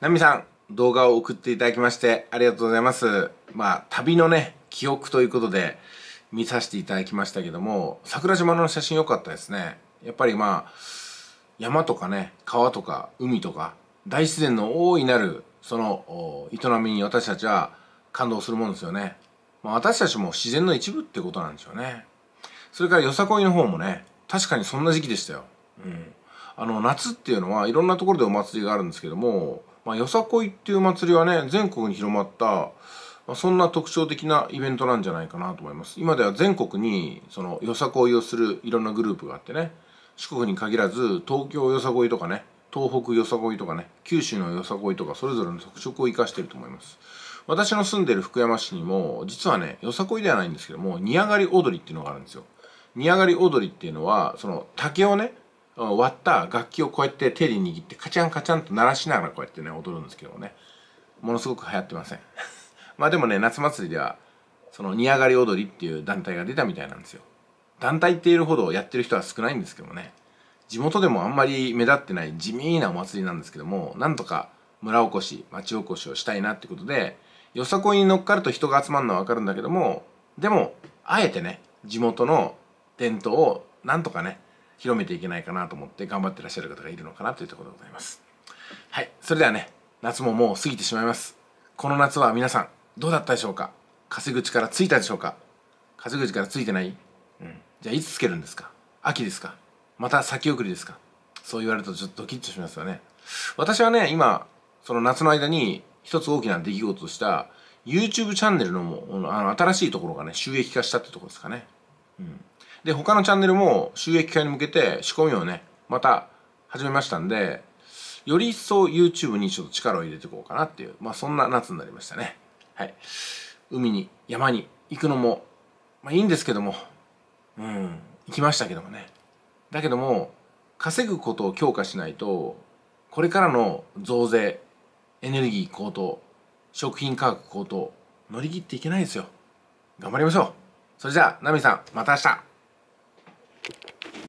ナミさん、動画を送っていただきましてありがとうございます。まあ、旅のね、記憶ということで見させていただきましたけども、桜島の写真良かったですね。やっぱりまあ、山とかね、川とか海とか、大自然の大いなる、その、営みに私たちは感動するもんですよね。まあ、私たちも自然の一部ってことなんでしょうね。それからよさこいの方もね、確かにそんな時期でしたよ。うん。あの、夏っていうのはいろんなところでお祭りがあるんですけども、まあ、よさこいっていう祭りはね全国に広まった、まあ、そんな特徴的なイベントなんじゃないかなと思います今では全国にそのよさこいをするいろんなグループがあってね四国に限らず東京よさこいとかね東北よさこいとかね九州のよさこいとかそれぞれの特色を生かしてると思います私の住んでる福山市にも実はねよさこいではないんですけども煮上がり踊りっていうのがあるんですよ煮上がり踊りっていうのはその竹をね割った楽器をこうやって手で握ってカチャンカチャンと鳴らしながらこうやってね踊るんですけどもねものすごく流行ってません まあでもね夏祭りではその煮上がり踊りっていう団体が出たみたいなんですよ団体っているほどやってる人は少ないんですけどもね地元でもあんまり目立ってない地味なお祭りなんですけどもなんとか村おこし町おこしをしたいなってことでよさこいに乗っかると人が集まるのはわかるんだけどもでもあえてね地元の伝統をなんとかね広めていけないかなと思って頑張ってらっしゃる方がいるのかなというところでございますはいそれではね夏ももう過ぎてしまいますこの夏は皆さんどうだったでしょうか稼ぐ力ついたでしょうか稼ぐ力ついてない、うん、じゃあいつつけるんですか秋ですかまた先送りですかそう言われるとちょっとドキッとしますよね私はね今その夏の間に一つ大きな出来事とした YouTube チャンネルのもあの新しいところがね収益化したってところですかねうんで他のチャンネルも収益化に向けて仕込みをねまた始めましたんでより一層 YouTube にちょっと力を入れていこうかなっていうまあそんな夏になりましたねはい海に山に行くのもまあいいんですけどもうん行きましたけどもねだけども稼ぐことを強化しないとこれからの増税エネルギー高騰食品価格高騰乗り切っていけないですよ頑張りましょうそれじゃあナミさんまた明日